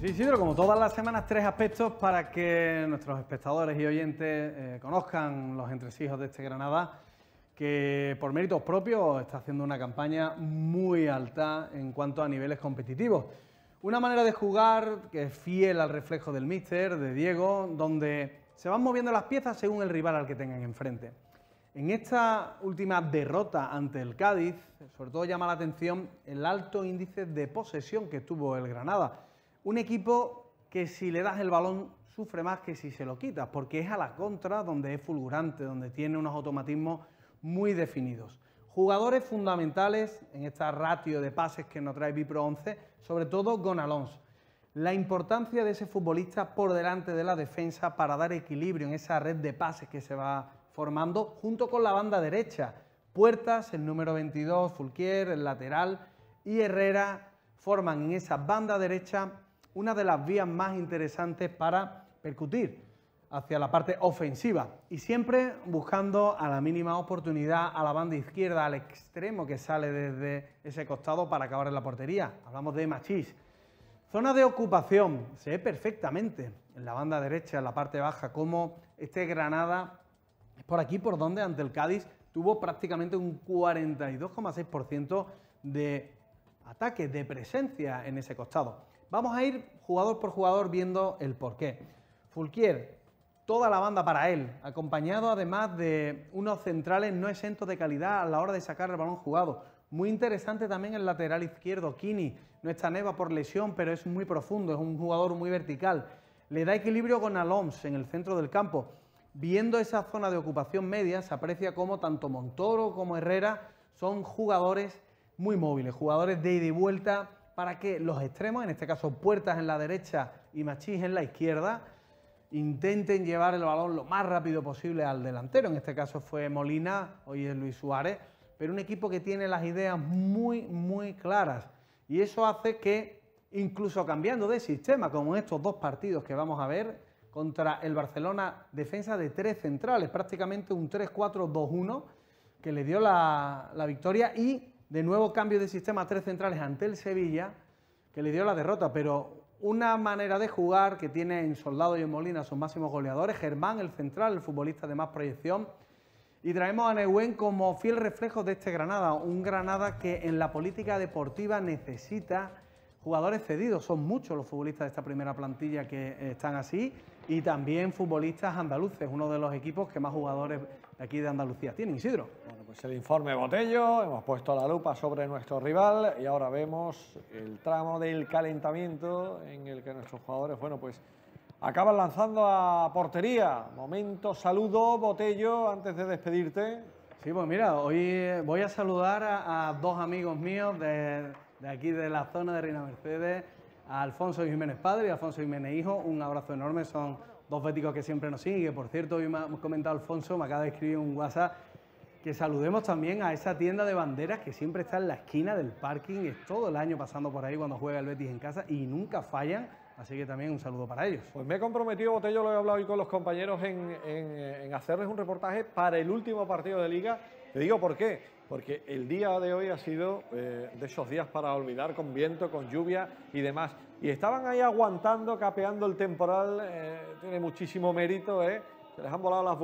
sí, Isidro, como todas las semanas, tres aspectos para que nuestros espectadores y oyentes eh, conozcan los entresijos de este Granada, que por méritos propios está haciendo una campaña muy alta en cuanto a niveles competitivos. Una manera de jugar que es fiel al reflejo del míster, de Diego, donde se van moviendo las piezas según el rival al que tengan enfrente. En esta última derrota ante el Cádiz, sobre todo llama la atención el alto índice de posesión que tuvo el Granada un equipo que si le das el balón sufre más que si se lo quitas, porque es a la contra donde es fulgurante, donde tiene unos automatismos muy definidos. Jugadores fundamentales en esta ratio de pases que nos trae bipro 11, sobre todo Gonalons. La importancia de ese futbolista por delante de la defensa para dar equilibrio en esa red de pases que se va formando junto con la banda derecha. Puertas, el número 22, Fulquier, el lateral y Herrera forman en esa banda derecha una de las vías más interesantes para percutir hacia la parte ofensiva y siempre buscando a la mínima oportunidad a la banda izquierda, al extremo que sale desde ese costado para acabar en la portería. Hablamos de Machis Zona de ocupación, se ve perfectamente en la banda derecha, en la parte baja, como este Granada, por aquí por donde ante el Cádiz tuvo prácticamente un 42,6% de ataques, de presencia en ese costado. Vamos a ir jugador por jugador viendo el porqué. Fulquier, toda la banda para él, acompañado además de unos centrales no exentos de calidad a la hora de sacar el balón jugado. Muy interesante también el lateral izquierdo, Kini. No está Neva por lesión, pero es muy profundo, es un jugador muy vertical. Le da equilibrio con Alonso en el centro del campo. Viendo esa zona de ocupación media, se aprecia como tanto Montoro como Herrera son jugadores muy móviles, jugadores de ida y vuelta, para que los extremos, en este caso Puertas en la derecha y Machís en la izquierda, intenten llevar el balón lo más rápido posible al delantero. En este caso fue Molina, hoy es Luis Suárez, pero un equipo que tiene las ideas muy, muy claras. Y eso hace que, incluso cambiando de sistema, como en estos dos partidos que vamos a ver, contra el Barcelona, defensa de tres centrales, prácticamente un 3-4-2-1, que le dio la, la victoria y de nuevo cambio de sistema tres centrales ante el Sevilla, que le dio la derrota, pero una manera de jugar que tiene en Soldado y en Molina sus máximos goleadores, Germán, el central, el futbolista de más proyección, y traemos a Neuwen como fiel reflejo de este Granada, un Granada que en la política deportiva necesita jugadores cedidos, son muchos los futbolistas de esta primera plantilla que están así, y también futbolistas andaluces, uno de los equipos que más jugadores de aquí de Andalucía tiene, Isidro pues el informe Botello, hemos puesto la lupa sobre nuestro rival y ahora vemos el tramo del calentamiento en el que nuestros jugadores, bueno, pues acaban lanzando a portería. Momento, saludo, Botello, antes de despedirte. Sí, pues mira, hoy eh, voy a saludar a, dos amigos míos de, aquí de la zona de Reina Mercedes, a Alfonso Jiménez Padre y Alfonso Jiménez Hijo. Un abrazo enorme, son dos béticos que siempre nos siguen. Por cierto, hoy me ha comentado Alfonso, me acaba de escribir un WhatsApp que saludemos también a esa tienda de banderas que siempre está en la esquina del parking, es todo el año pasando por ahí cuando juega el Betis en casa y nunca fallan. Así que también un saludo para ellos. Pues me he comprometido, Botello, lo he hablado hoy con los compañeros, en, hacerles un reportaje para el último partido de liga. Te digo por qué, porque el día de hoy ha sido eh, de esos días para olvidar, con viento, con lluvia y demás. Y estaban ahí aguantando, capeando el temporal, eh, tiene muchísimo mérito, ¿eh? se les han volado las